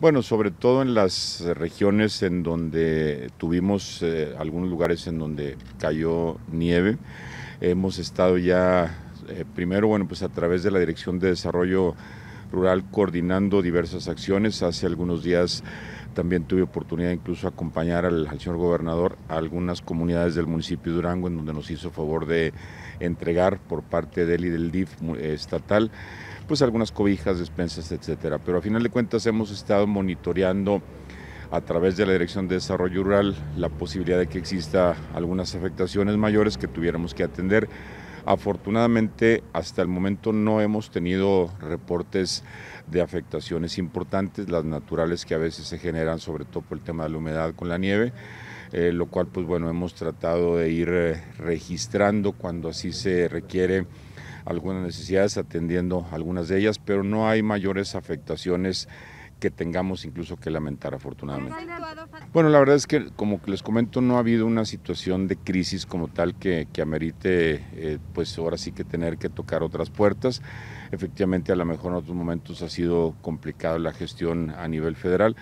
Bueno, sobre todo en las regiones en donde tuvimos eh, algunos lugares en donde cayó nieve. Hemos estado ya, eh, primero, bueno, pues a través de la Dirección de Desarrollo Rural coordinando diversas acciones. Hace algunos días también tuve oportunidad incluso acompañar al, señor gobernador a algunas comunidades del municipio de Durango en donde nos hizo favor de entregar por parte de él y del DIF eh, estatal pues algunas cobijas, despensas, etcétera. Pero a final de cuentas hemos estado monitoreando a través de la Dirección de Desarrollo Rural la posibilidad de que exista algunas afectaciones mayores que tuviéramos que atender Afortunadamente, hasta el momento no hemos tenido reportes de afectaciones importantes, las naturales que a veces se generan, sobre todo por el tema de la humedad con la nieve, eh, lo cual, pues bueno, hemos tratado de ir eh, registrando cuando así se requiere algunas necesidades, atendiendo algunas de ellas, pero no hay mayores afectaciones que tengamos incluso que lamentar afortunadamente. Bueno, la verdad es que como les comento no ha habido una situación de crisis como tal que, amerite eh, pues ahora sí que tener que tocar otras puertas. Efectivamente a lo mejor en otros momentos ha sido complicado la gestión a nivel federal.